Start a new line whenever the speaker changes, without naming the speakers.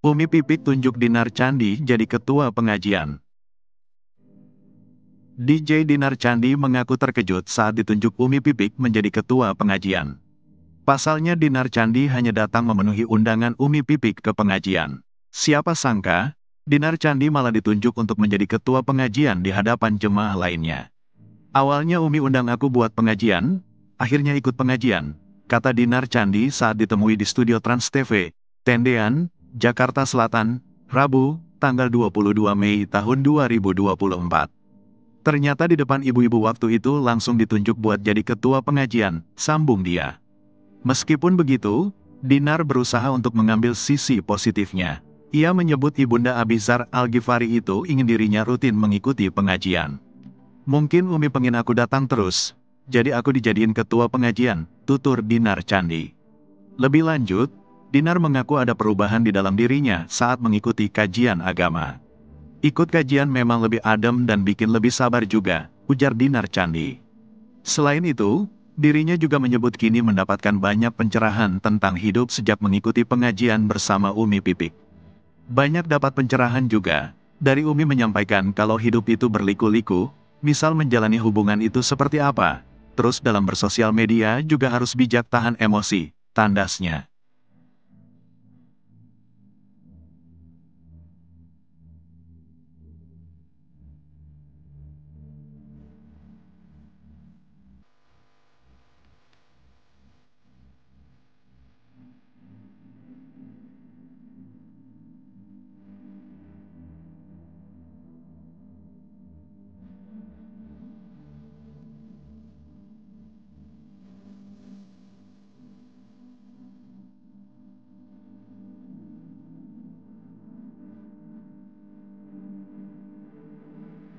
Umi Pipit tunjuk Dinar Candi jadi ketua pengajian. DJ Dinar Candi mengaku terkejut saat ditunjuk Umi Pipik menjadi ketua pengajian. Pasalnya Dinar Candi hanya datang memenuhi undangan Umi Pipik ke pengajian. Siapa sangka, Dinar Candi malah ditunjuk untuk menjadi ketua pengajian di hadapan jemaah lainnya. Awalnya Umi undang aku buat pengajian, akhirnya ikut pengajian, kata Dinar Candi saat ditemui di studio Trans TV, Tendean, Jakarta Selatan, Rabu, tanggal 22 Mei tahun 2024. Ternyata di depan ibu-ibu waktu itu langsung ditunjuk buat jadi ketua pengajian, sambung dia. Meskipun begitu, Dinar berusaha untuk mengambil sisi positifnya. Ia menyebut Ibunda Abizar Al-Ghifari itu ingin dirinya rutin mengikuti pengajian. Mungkin Umi pengen aku datang terus, jadi aku dijadiin ketua pengajian, tutur Dinar Candi. Lebih lanjut, Dinar mengaku ada perubahan di dalam dirinya saat mengikuti kajian agama. Ikut kajian memang lebih adem dan bikin lebih sabar juga, ujar Dinar Candi. Selain itu, dirinya juga menyebut kini mendapatkan banyak pencerahan tentang hidup sejak mengikuti pengajian bersama Umi Pipik. Banyak dapat pencerahan juga, dari Umi menyampaikan kalau hidup itu berliku-liku, misal menjalani hubungan itu seperti apa, terus dalam bersosial media juga harus bijak tahan emosi, tandasnya.